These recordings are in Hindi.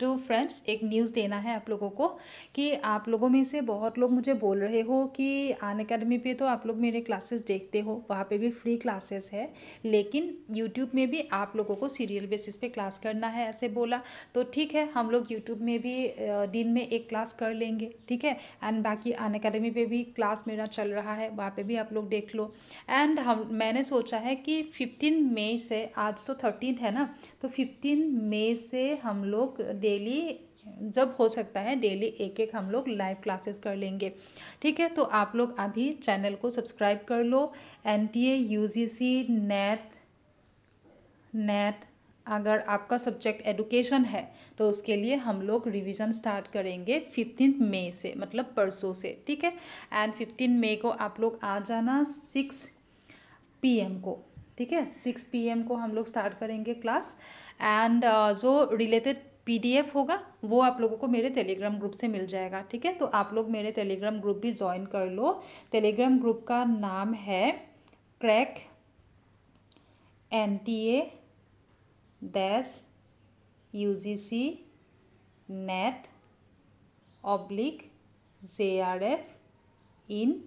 तो फ्रेंड्स एक न्यूज़ देना है आप लोगों को कि आप लोगों में से बहुत लोग मुझे बोल रहे हो कि आन अकेडमी पर तो आप लोग मेरे क्लासेस देखते हो वहाँ पे भी फ्री क्लासेस है लेकिन यूट्यूब में भी आप लोगों को सीरियल बेसिस पे क्लास करना है ऐसे बोला तो ठीक है हम लोग यूट्यूब में भी दिन में एक क्लास कर लेंगे ठीक है एंड बाकी आन अकेडमी पर भी क्लास मेरा चल रहा है वहाँ पर भी आप लोग देख लो एंड हम मैंने सोचा है कि फिफ्टीन मई से आज तो थर्टीन है ना तो फिफ्टीन मई से हम लोग डेली जब हो सकता है डेली एक एक हम लोग लाइव क्लासेस कर लेंगे ठीक है तो आप लोग अभी चैनल को सब्सक्राइब कर लो N T A U G C net net अगर आपका सब्जेक्ट एडुकेशन है तो उसके लिए हम लोग रिवीजन स्टार्ट करेंगे फिफ्टीन मई से मतलब परसों से ठीक है एंड फिफ्टीन मई को आप लोग आ जाना सिक्स एम को ठीक है सिक्स एम को हम लोग स्टार्ट करेंगे क्लास एंड uh, जो रिलेटेड पीडीएफ होगा वो आप लोगों को मेरे टेलीग्राम ग्रुप से मिल जाएगा ठीक है तो आप लोग मेरे टेलीग्राम ग्रुप भी ज्वाइन कर लो टेलीग्राम ग्रुप का नाम है crack N T A dash U G C net oblique J R F in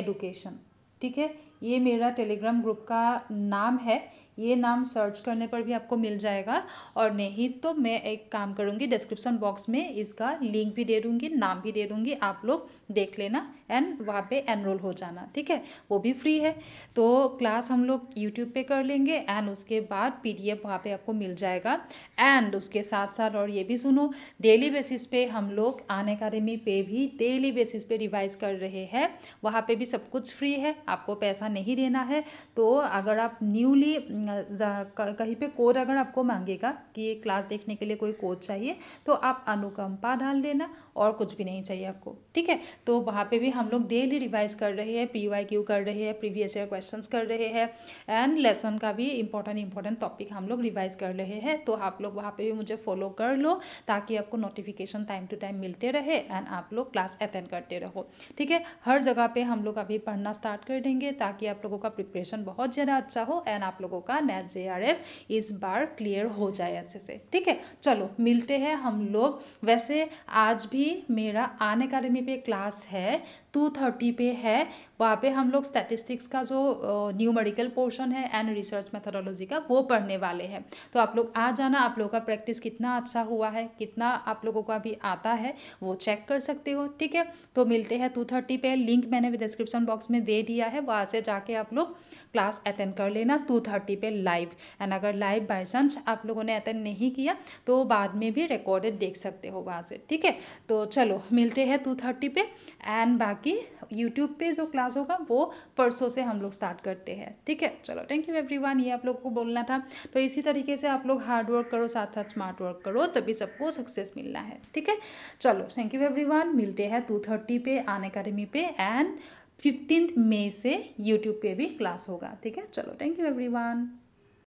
education ठीक है ये मेरा टेलीग्राम ग्रुप का नाम है ये नाम सर्च करने पर भी आपको मिल जाएगा और नहीं तो मैं एक काम करूँगी डिस्क्रिप्शन बॉक्स में इसका लिंक भी दे दूँगी नाम भी दे दूँगी आप लोग देख लेना एंड वहाँ पे एनरोल हो जाना ठीक है वो भी फ्री है तो क्लास हम लोग यूट्यूब पे कर लेंगे एंड उसके बाद पी डी एफ वहाँ पर आपको मिल जाएगा एंड उसके साथ साथ और ये भी सुनो डेली बेसिस पे हम लोग आन अकेडमी पे भी डेली बेसिस पे रिवाइज कर रहे हैं वहाँ पर भी सब कुछ फ्री है आप आपको पैसा नहीं देना है तो अगर आप न्यूली कहीं पे कोर अगर आपको मांगेगा कि क्लास देखने के लिए कोई कोच चाहिए तो आप अनुकंपा डाल देना और कुछ भी नहीं चाहिए आपको ठीक है तो वहाँ पे भी हम लोग डेली रिवाइज कर रहे हैं पी वाई क्यू कर रहे हैं प्रीवियस ईयर क्वेश्चन कर रहे हैं एंड लेसन का भी इंपॉर्टेंट इंपॉर्टेंट टॉपिक हम लोग रिवाइज कर रहे हैं तो आप लोग वहाँ पर भी मुझे फॉलो कर लो ताकि आपको नोटिफिकेशन टाइम टू टाइम मिलते रहे एंड आप लोग क्लास अटेंड करते रहो ठीक है हर जगह पर हम लोग अभी पढ़ना स्टार्ट कर कर देंगे ताकि आप लोगों का प्रिपरेशन बहुत ज़्यादा अच्छा हो एंड आप लोगों का नेट जे इस बार क्लियर हो जाए अच्छे से ठीक है चलो मिलते हैं हम लोग वैसे आज भी मेरा आन अकेडमी पे क्लास है टू थर्टी पे है वहाँ पे हम लोग स्टैटिस्टिक्स का जो न्यूमेरिकल पोर्शन है एंड रिसर्च मेथोडोलॉजी का वो पढ़ने वाले हैं तो आप लोग आ जाना आप लोगों का प्रैक्टिस कितना अच्छा हुआ है कितना आप लोगों को अभी आता है वो चेक कर सकते हो ठीक है तो मिलते हैं टू थर्टी पे लिंक मैंने डिस्क्रिप्शन बॉक्स में दे दिया दिया है वहाँ से जाके आप लोग क्लास अटेंड कर लेना टू थर्टी पर लाइव एंड अगर लाइव बाई चांस आप लोगों ने अटेंड नहीं किया तो बाद में भी रिकॉर्डेड देख सकते हो वहाँ से ठीक है तो चलो मिलते हैं टू थर्टी पे एंड बाकी यूट्यूब पे जो क्लास होगा वो परसों से हम लोग स्टार्ट करते हैं ठीक है चलो थैंक यू एवरीवन ये आप लोग को बोलना था तो इसी तरीके से आप लोग हार्ड वर्क करो साथ साथ स्मार्ट वर्क करो तभी सबको सक्सेस मिलना है ठीक है चलो थैंक यू एवरीवन मिलते हैं टू थर्टी पे आन पे एंड फिफ्टींथ मई से यूट्यूब पे भी क्लास होगा ठीक है चलो थैंक यू एवरीवन